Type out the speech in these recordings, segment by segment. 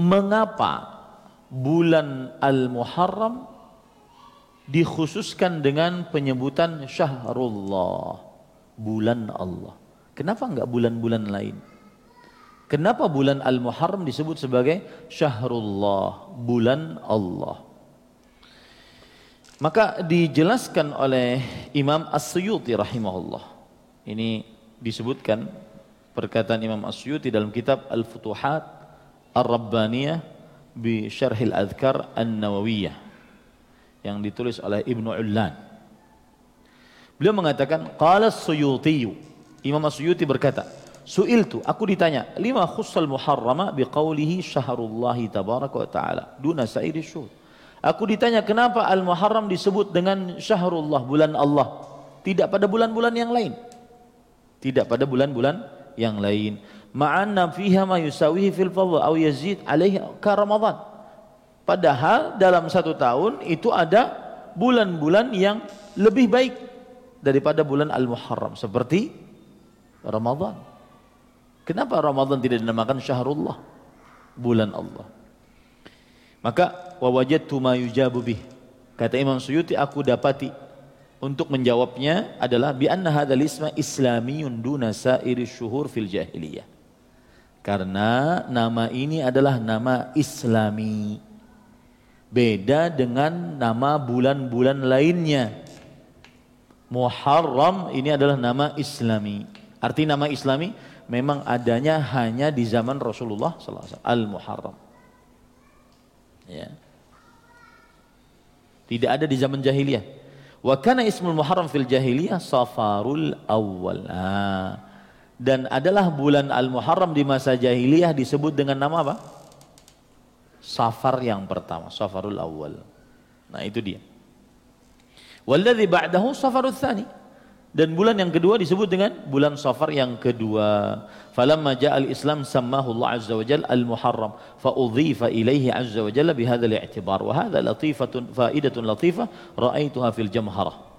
mengapa bulan Al-Muharram dikhususkan dengan penyebutan syahrullah, bulan Allah. Kenapa enggak bulan-bulan lain? Kenapa bulan Al-Muharram disebut sebagai syahrullah, bulan Allah? Maka dijelaskan oleh Imam As-Suyuti rahimahullah. Ini disebutkan perkataan Imam As-Suyuti dalam kitab Al-Futuhat Ar-Rabbaniyah bi Syarhil Adhkar An-Nawawiyah yang ditulis oleh Ibnu Ullan. Beliau mengatakan qala Suyuti. Imam Suyuti berkata, Su'iltu, aku ditanya, lima khussal muharrama qawlihi syahrullahi tabaraka wa ta'ala duna sa'iri syuhur?" Aku ditanya kenapa al-muharram disebut dengan syahrullah, bulan Allah. Tidak pada bulan-bulan yang lain. Tidak pada bulan-bulan yang lain ma'anna fiha ma yusawihi fil fadl aw yazid alaihi ka Ramadan padahal dalam satu tahun itu ada bulan-bulan yang lebih baik daripada bulan al-muharram seperti Ramadan kenapa Ramadan tidak dinamakan syahrullah bulan Allah maka wawajadtu ma yujabu bih kata Imam Suyuti aku dapati untuk menjawabnya adalah bi anna hadzal isma islamiyun duna sairi syuhur fil jahiliyah. Karena nama ini adalah nama Islami. Beda dengan nama bulan-bulan lainnya. Muharram ini adalah nama Islami. Arti nama Islami memang adanya hanya di zaman Rasulullah SAW. Al-Muharram. Ya. Tidak ada di zaman jahiliyah. Wa kana ismul Muharram fil jahiliyah safarul awwal. Ah dan adalah bulan Al-Muharram di masa jahiliyah disebut dengan nama apa? Safar yang pertama, Safarul Awal. Nah, itu dia. Walladzi ba'dahu Safarul Tsani. Dan bulan yang kedua disebut dengan bulan Safar yang kedua. Falamma ja'al Islam sammahu Allah Azza wa Jalla al-Muharram fa udhifa ilaihi Azza wa Jalla bihadzal i'tibar wa hadza latifatun faidatun latifah ra'aituha fil jamharah.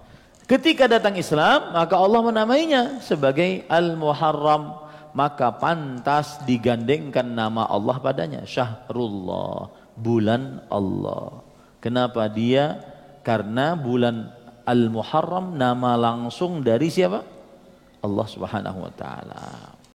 Ketika datang Islam, maka Allah menamainya sebagai Al-Muharram. Maka pantas digandengkan nama Allah padanya. Syahrullah, bulan Allah. Kenapa dia? Karena bulan Al-Muharram nama langsung dari siapa? Allah Subhanahu wa taala.